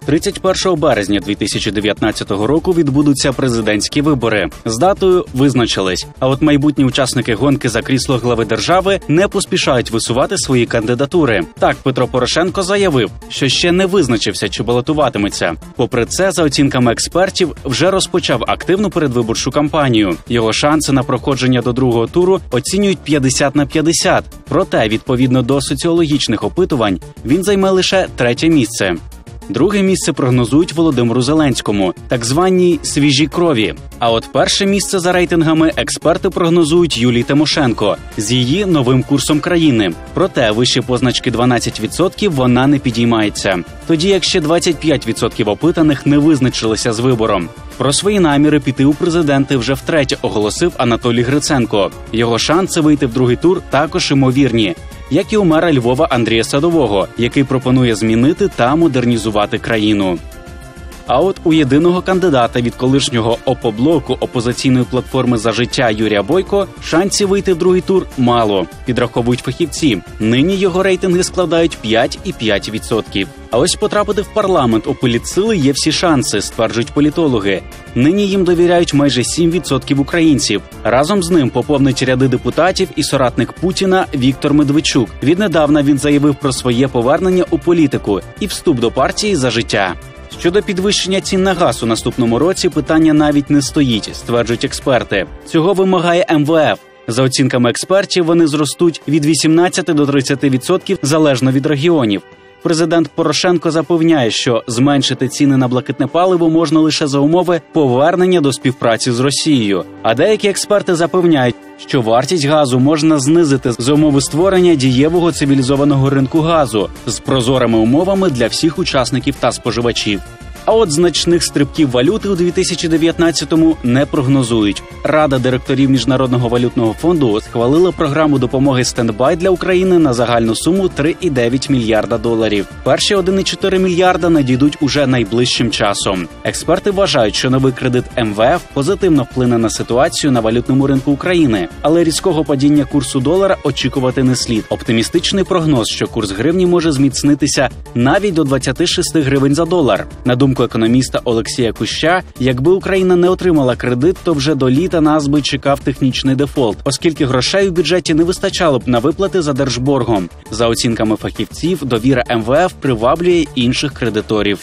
31 березня 2019 року відбудуться президентські вибори. З датою визначились. А от майбутні учасники гонки за крісло глави держави не поспішають висувати свої кандидатури. Так, Петро Порошенко заявив, що ще не визначився, чи балотуватиметься. Попри це, за оцінками експертів, вже розпочав активну передвиборчу кампанію. Його шанси на проходження до другого туру оцінюють 50 на 50. Проте, відповідно до соціологічних опитувань, він займе лише третє місце. Друге місце прогнозують Володимиру Зеленському, так званій свіжі крові. А от перше місце за рейтингами експерти прогнозують Юлії Тимошенко з її новим курсом країни. Проте вище позначки 12% вона не підіймається. Тоді як ще 25% опитаних не визначилися з вибором. Про свої наміри піти у президенти вже втретє оголосив Анатолій Гриценко. Його шанси вийти в другий тур також імовірні як і у мера Львова Андрія Садового, який пропонує змінити та модернізувати країну. А от у єдиного кандидата від колишнього опоблоку опозиційної платформи за життя Юрія Бойко шансів вийти в другий тур мало. Підраховують фахівці. Нині його рейтинги складають 5,5%. А ось потрапити в парламент у політсили є всі шанси, стверджують політологи. Нині їм довіряють майже 7% українців. Разом з ним поповнить ряди депутатів і соратник Путіна Віктор Медведчук. Віднедавна він заявив про своє повернення у політику і вступ до партії за життя. Щодо підвищення цін на газ у наступному році питання навіть не стоїть, стверджують експерти. Цього вимагає МВФ. За оцінками експертів, вони зростуть від 18 до 30% залежно від регіонів. Президент Порошенко запевняє, що зменшити ціни на блакитне паливо можна лише за умови повернення до співпраці з Росією. А деякі експерти запевняють, що вартість газу можна знизити за умови створення дієвого цивілізованого ринку газу з прозорими умовами для всіх учасників та споживачів. А от значних стрибків валюти у 2019-му не прогнозують. Рада директорів міжнародного валютного фонду схвалила програму допомоги стендбай для України на загальну суму 3,9 мільярда доларів. Перші 1,4 мільярда надійдуть уже найближчим часом. Експерти вважають, що новий кредит МВФ позитивно вплине на ситуацію на валютному ринку України, але різкого падіння курсу долара очікувати не слід. Оптимістичний прогноз, що курс гривні може зміцнитися навіть до 26 гривень за долар. На думку думку економіста Олексія Куща, якби Україна не отримала кредит, то вже до літа нас би чекав технічний дефолт, оскільки грошей у бюджеті не вистачало б на виплати за держборгом. За оцінками фахівців, довіра МВФ приваблює інших кредиторів.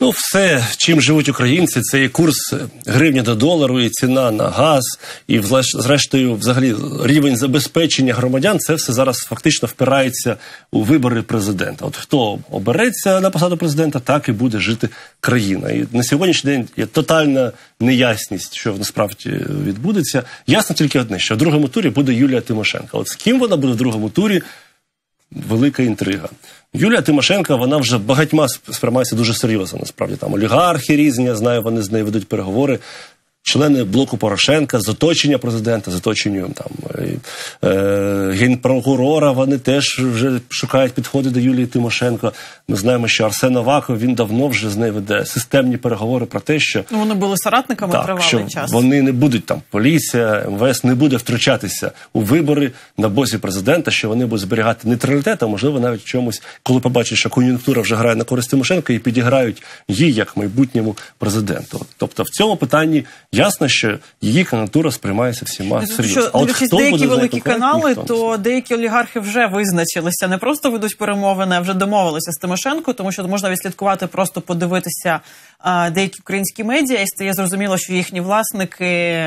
Ну, все, чим живуть українці, це і курс гривня до долару, і ціна на газ, і зрештою, взагалі, рівень забезпечення громадян. Це все зараз фактично впирається у вибори президента. От хто обереться на посаду президента, так і буде жити країна. І на сьогоднішній день є тотальна неясність, що насправді відбудеться. Ясно тільки одне, що в другому турі буде Юлія Тимошенко. От з ким вона буде в другому турі? Велика інтрига. Юлія Тимошенка, вона вже багатьма сприймається дуже серйозно. Насправді там олігархи різні. Я знаю, вони з нею ведуть переговори члени блоку Порошенка, з оточення президента, з оточенням там е, е, генпрокурора. Вони теж вже шукають підходи до Юлії Тимошенко. Ми знаємо, що Арсен Аваков, він давно вже з нею веде системні переговори про те, що ну, вони були соратниками так, тривалий що час. Вони не будуть там. Поліція МВС не буде втручатися у вибори на бозі президента, що вони будуть зберігати нейтралітет, а можливо навіть чомусь, коли побачать, що кон'юнктура вже грає на користь Тимошенко, і підіграють їй як майбутньому президенту. Тобто в цьому питанні. Ясно, що її кандидатура сприймається всіма серйозно. А деякі буде великі канали, ніхто. то деякі олігархи вже визначилися, не просто ведуть перемовини, а вже домовилися з Тимошенко, тому що можна відслідкувати, просто подивитися а, деякі українські медіа, і стає зрозуміло, що їхні власники.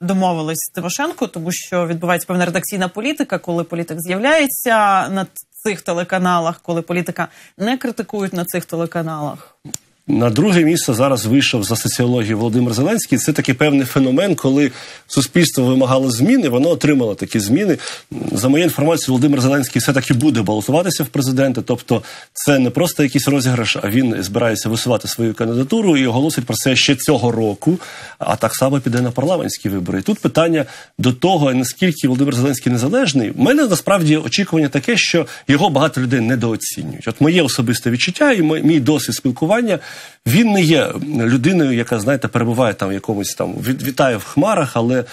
Домовились з Тимошенко, тому що відбувається певна редакційна політика, коли політик з'являється на цих телеканалах, коли політика не критикують на цих телеканалах. На друге місце зараз вийшов за соціологію Володимир Зеленський. Це такий певний феномен, коли суспільство вимагало зміни, воно отримало такі зміни. За моєю інформацією, Володимир Зеленський все таки буде балотуватися в президенти. Тобто, це не просто якийсь розіграш, а він збирається висувати свою кандидатуру і оголосить про це ще цього року. А так само піде на парламентські вибори. І Тут питання до того, наскільки Володимир Зеленський незалежний. У мене насправді очікування таке, що його багато людей недооцінюють. От моє особисте відчуття і мій досвід спілкування. Він не є людиною, яка, знаєте, перебуває там в якомусь там вітає в хмарах, але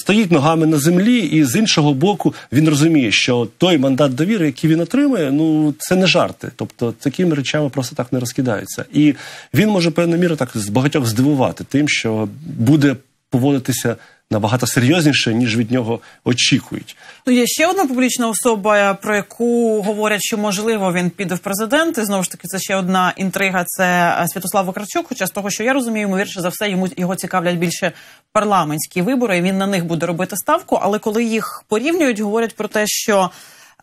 стоїть ногами на землі, і з іншого боку він розуміє, що той мандат довіри, який він отримує, ну це не жарти. Тобто такими речами просто так не розкидаються. І він може певною мірою так з багатьох здивувати тим, що буде поводитися набагато серйозніше, ніж від нього очікують. Ну є ще одна публічна особа, про яку говорять, що можливо він піде в президенти. Знову ж таки, це ще одна інтрига. Це е, Святослав Вакарчук. Хоча з того, що я розумію, вірше за все, йому його цікавлять більше парламентські вибори. Він на них буде робити ставку. Але коли їх порівнюють, говорять про те, що.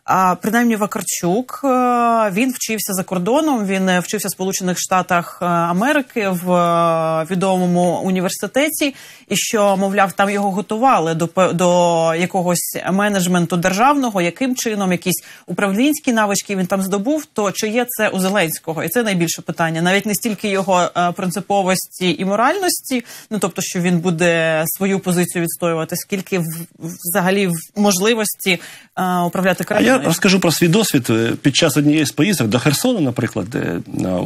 А принаймні Вакарчук е, він вчився за кордоном. Він е, вчився в Сполучених Штатах е, Америки в відомому університеті, і що мовляв, там його готували до до якогось менеджменту державного, яким чином якісь управлінські навички він там здобув. То чи є це у Зеленського? І це найбільше питання, навіть не стільки його принциповості і моральності, ну тобто, що він буде свою позицію відстоювати, скільки взагалі в можливості управляти країною. Я розкажу про свій досвід е, під час однієї з поїздок до Херсону, наприклад, е,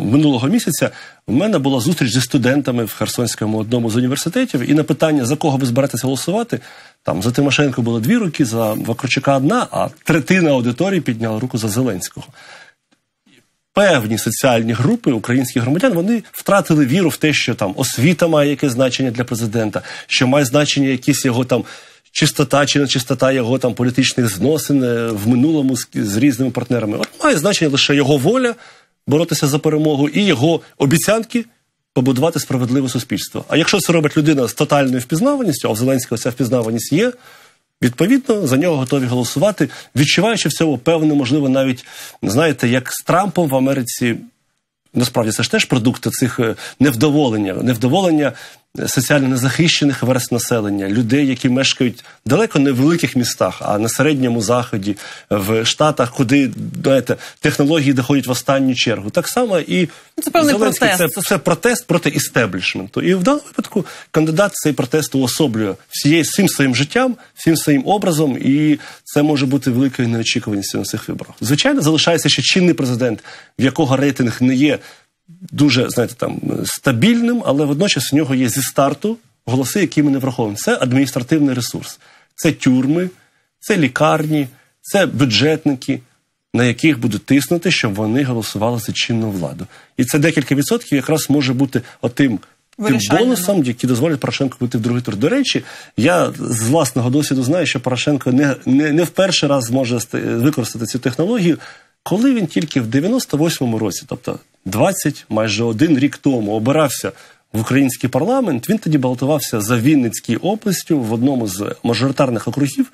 минулого місяця в мене була зустріч зі студентами в Херсонському одному з університетів, і на питання за кого ви збираєтеся голосувати, там за Тимошенко було дві руки, за Вакручука одна, а третина аудиторії підняла руку за Зеленського. Певні соціальні групи українських громадян вони втратили віру в те, що там освіта має якесь значення для президента, що має значення якісь його там чистота чи не чистота його там політичних зносин е, в минулому з, з різними партнерами. От має значення лише його воля боротися за перемогу і його обіцянки побудувати справедливе суспільство. А якщо це робить людина з тотальною впізнаваністю, а в Зеленського ця впізнаваність є. Відповідно, за нього готові голосувати, відчуваючи в цьому певне, можливо, навіть знаєте, як з Трампом в Америці насправді це ж теж продукти цих е, невдоволення, невдоволення соціально незахищених верст населення, людей, які мешкають далеко не в великих містах, а на середньому заході, в штатах, куди знаєте, технології доходять в останню чергу. Так само і ну, це певний Зеленський, протест. Це, це протест проти істеблішменту. І в даному випадку кандидат цей протест уособлює всієї всім своїм життям, всім своїм образом, і це може бути великою неочікуваністю на цих виборах. Звичайно, залишається ще чинний президент, в якого рейтинг не є дуже знаєте, там стабільним, але водночас в нього є зі старту голоси, які ми не враховуємо. Це адміністративний ресурс, це тюрми, це лікарні, це бюджетники. На яких будуть тиснути, щоб вони голосували за чинну владу, і це декілька відсотків якраз може бути отим тим бонусом, який дозволять Порошенку бути в другий тур. До речі, я з власного досвіду знаю, що Порошенко не не, не в перший раз може використати цю технологію, коли він тільки в 98-му році, тобто 20, майже один рік тому обирався в український парламент. Він тоді балотувався за Вінницькій областю в одному з мажоритарних округів,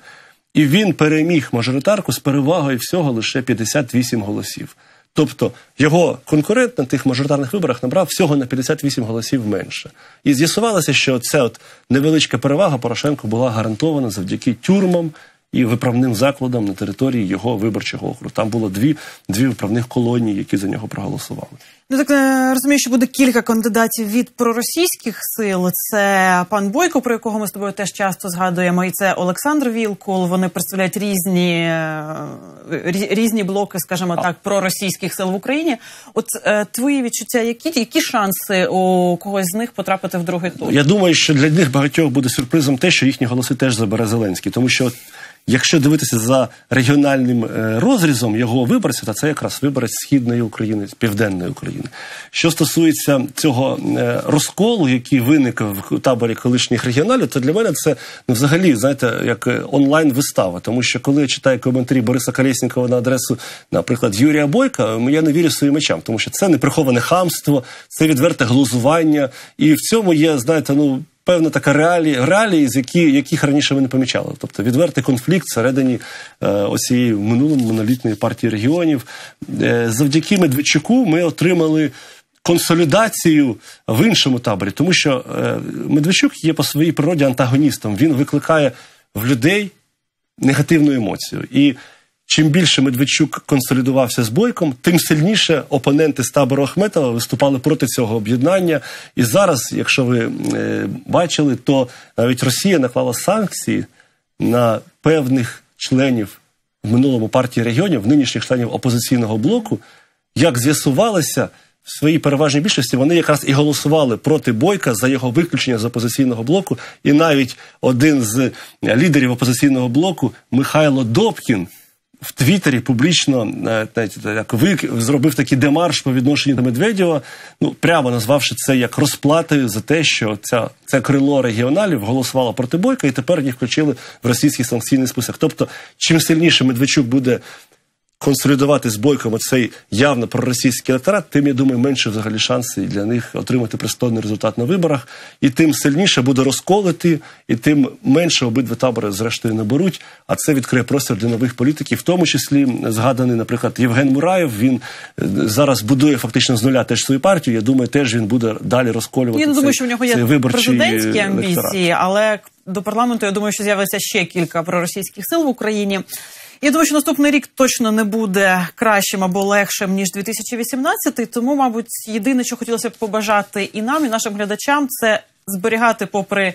і він переміг мажоритарку з перевагою всього лише 58 голосів. Тобто його конкурент на тих мажоритарних виборах набрав всього на 58 голосів менше. І з'ясувалося, що ця от невеличка перевага Порошенко була гарантована завдяки тюрмам і виправним закладам на території його виборчого округу. Там було дві дві виправних колонії, які за нього проголосували. Ну так е, розумію, що буде кілька кандидатів від проросійських сил. Це пан Бойко, про якого ми з тобою теж часто згадуємо, і це Олександр Вілкул. Вони представляють різні е, різні блоки, скажімо так, проросійських сил в Україні. От е, твої відчуття, які які шанси у когось з них потрапити в другий тур? Я думаю, що для них багатьох буде сюрпризом те, що їхні голоси теж забере Зеленський, тому що Якщо дивитися за регіональним е, розрізом його виборців, то це якраз виборець східної України, південної України. Що стосується цього е, розколу, який виник в таборі колишніх регіоналів, то для мене це ну, взагалі знаєте як е, онлайн-вистава. Тому що коли я читаю коментарі Бориса Колєснікова на адресу, наприклад, Юрія Бойка, я не вірю своїм очам, тому що це неприховане хамство, це відверте глузування, і в цьому є знаєте, ну певна така реалія, реалії, з які, яких раніше ви не помічали. Тобто відвертий конфлікт всередині е, оцієї минулої монолітної партії регіонів. Е, завдяки Медведчуку ми отримали. Консолідацію в іншому таборі, тому що е, Медведчук є по своїй природі антагоністом. Він викликає в людей негативну емоцію. І чим більше Медведчук консолідувався з бойком, тим сильніше опоненти з табору Ахметова виступали проти цього об'єднання. І зараз, якщо ви е, бачили, то навіть Росія наклала санкції на певних членів в минулому партії регіонів, нинішніх членів опозиційного блоку, як з'ясувалося. В своїй переважній більшості вони якраз і голосували проти бойка за його виключення з опозиційного блоку. І навіть один з лідерів опозиційного блоку Михайло Добкін в Твіттері публічно е, як вик зробив такий демарш по відношенню до Медведєва, ну прямо назвавши це як розплатою за те, що ця це крило регіоналів голосувало проти бойка, і тепер їх включили в російський санкційний список. Тобто, чим сильніше Медведчук буде консолідувати з бойком цей явно проросійський електорат, тим я думаю, менше взагалі шанси для них отримати пристойний результат на виборах, і тим сильніше буде розколити, і тим менше обидва табори зрештою наберуть. А це відкриє простір для нових політиків, в тому числі згаданий, наприклад, Євген Мураєв. Він е, зараз будує фактично з нуля теж свою партію. Я думаю, теж він буде далі розколювати. Я не думаю, що в нього є президентські амбіції, електорат. але до парламенту я думаю, що з'явиться ще кілька проросійських сил в Україні. Я думаю, що наступний рік точно не буде кращим або легшим ніж 2018, Тому, мабуть, єдине, що хотілося б побажати і нам, і нашим глядачам, це зберігати попри.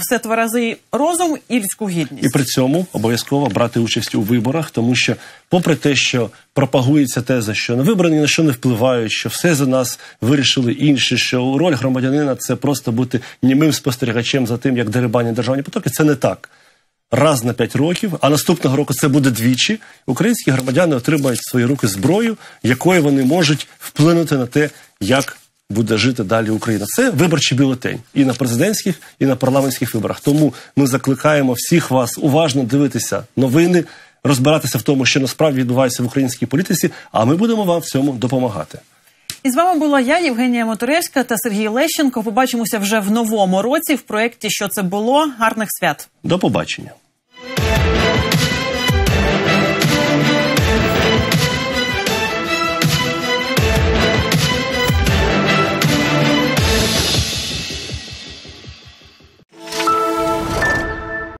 Все тверези розум і людську гідність, і при цьому обов'язково брати участь у виборах, тому що, попри те, що пропагується теза, що на вибори ні на що не впливають, що все за нас вирішили інші, що роль громадянина це просто бути німим спостерігачем за тим, як дерибані державні потоки. Це не так раз на п'ять років, а наступного року це буде двічі. Українські громадяни отримають в свої руки зброю, якою вони можуть вплинути на те, як буде жити далі Україна. Це виборчий бюлетень і на президентських, і на парламентських виборах. Тому ми закликаємо всіх вас уважно дивитися новини, розбиратися в тому, що насправді відбувається в українській політиці. А ми будемо вам в цьому допомагати. І з вами була я, Євгенія Моторевська та Сергій Лещенко. Побачимося вже в новому році в проєкті Що це було? Гарних свят. До побачення.